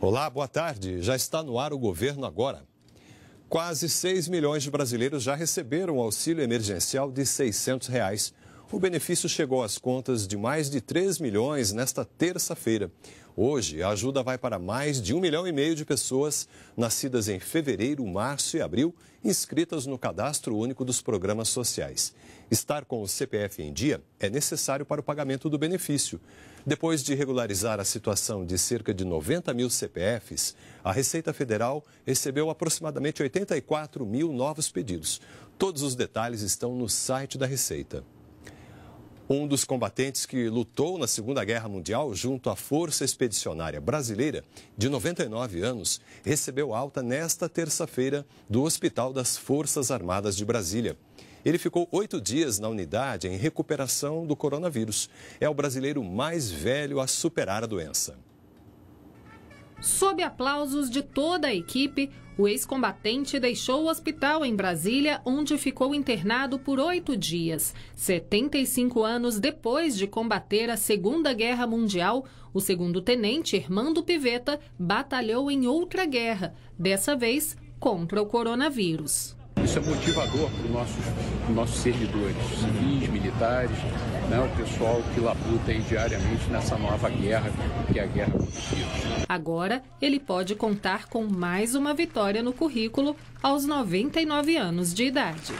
Olá, boa tarde. Já está no ar o governo agora. Quase 6 milhões de brasileiros já receberam o auxílio emergencial de R$ 600 reais o benefício chegou às contas de mais de 3 milhões nesta terça-feira. Hoje, a ajuda vai para mais de 1 milhão e meio de pessoas nascidas em fevereiro, março e abril, inscritas no Cadastro Único dos Programas Sociais. Estar com o CPF em dia é necessário para o pagamento do benefício. Depois de regularizar a situação de cerca de 90 mil CPFs, a Receita Federal recebeu aproximadamente 84 mil novos pedidos. Todos os detalhes estão no site da Receita. Um dos combatentes que lutou na Segunda Guerra Mundial junto à Força Expedicionária Brasileira, de 99 anos, recebeu alta nesta terça-feira do Hospital das Forças Armadas de Brasília. Ele ficou oito dias na unidade em recuperação do coronavírus. É o brasileiro mais velho a superar a doença. Sob aplausos de toda a equipe, o ex-combatente deixou o hospital em Brasília, onde ficou internado por oito dias. 75 anos depois de combater a Segunda Guerra Mundial, o segundo tenente, Hermando Piveta, batalhou em outra guerra, dessa vez contra o coronavírus isso é motivador para os nossos, nossos servidores, civis, militares, né, o pessoal que labuta diariamente nessa nova guerra, que é a guerra contra o Agora, ele pode contar com mais uma vitória no currículo aos 99 anos de idade.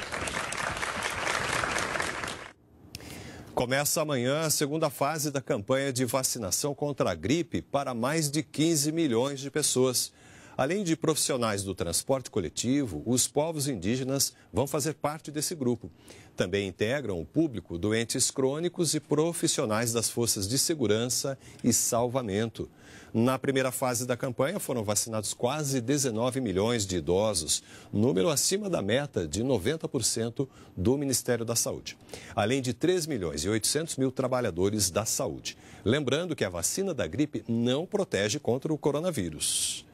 Começa amanhã a segunda fase da campanha de vacinação contra a gripe para mais de 15 milhões de pessoas. Além de profissionais do transporte coletivo, os povos indígenas vão fazer parte desse grupo. Também integram o público doentes crônicos e profissionais das forças de segurança e salvamento. Na primeira fase da campanha foram vacinados quase 19 milhões de idosos, número acima da meta de 90% do Ministério da Saúde, além de 3 milhões e 800 mil trabalhadores da saúde. Lembrando que a vacina da gripe não protege contra o coronavírus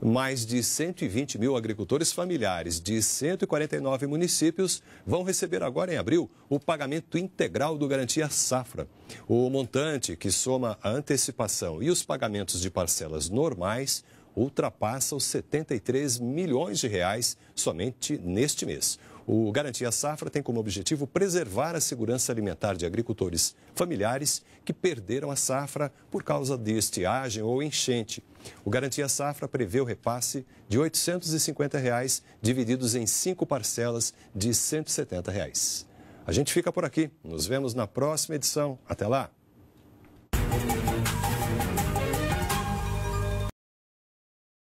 mais de 120 mil agricultores familiares de 149 municípios vão receber agora em abril o pagamento integral do Garantia Safra. O montante, que soma a antecipação e os pagamentos de parcelas normais, ultrapassa os 73 milhões de reais somente neste mês. O Garantia Safra tem como objetivo preservar a segurança alimentar de agricultores familiares que perderam a safra por causa de estiagem ou enchente. O Garantia Safra prevê o repasse de R$ 850, reais, divididos em cinco parcelas de R$ 170. Reais. A gente fica por aqui. Nos vemos na próxima edição. Até lá!